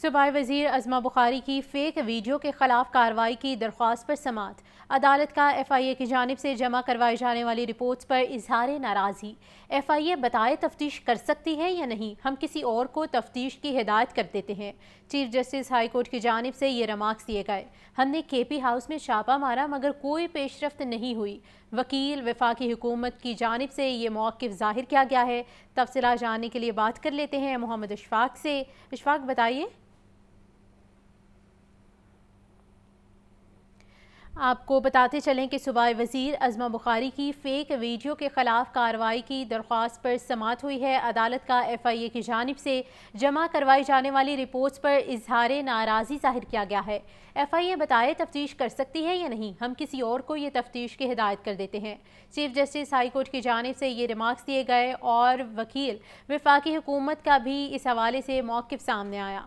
सुबाई वजीर अजमा बुखारी की फेक वीडियो के खिलाफ कार्रवाई की दरख्वास्त पर समात अदालत का एफ आई ए की जानब से जमा करवाई जाने वाली रिपोर्ट्स पर इजहार नाराज़गी एफ आई ए बताए तफ्तीश कर सकती है या नहीं हम किसी और को तफ्तीश की हिदायत कर देते हैं चीफ जस्टिस हाई कोर्ट की जानब से ये रमार्क्स दिए गए हमने के पी हाउस में छापा मारा मगर कोई पेशरफ नहीं हुई वकील वफाकी हुकूमत की जानब से ये मौक़ ज़ाहिर किया गया है तफसला जानने के लिए बात कर लेते हैं मोहम्मद इशफाक से इशफाक बताइए आपको बताते चलें कि सुबह वज़ीर अजमा बुखारी की फ़ेक वीडियो के ख़िलाफ़ कार्रवाई की दरख्वास्त पर समात हुई है अदालत का एफ़ आई ए की जानब से जमा करवाई जाने वाली रिपोर्ट्स पर इजहार नाराज़ी जाहिर किया गया है एफ़ आई ए बताए तफ्तीश कर सकती है या नहीं हम किसी और को ये तफ्तीश की हिदायत कर देते हैं चीफ जस्टिस हाई कोर्ट की जानब से ये रिमार्क्स दिए गए और वकील वफाकी हुकूमत का भी इस हवाले से मौक़ सामने आया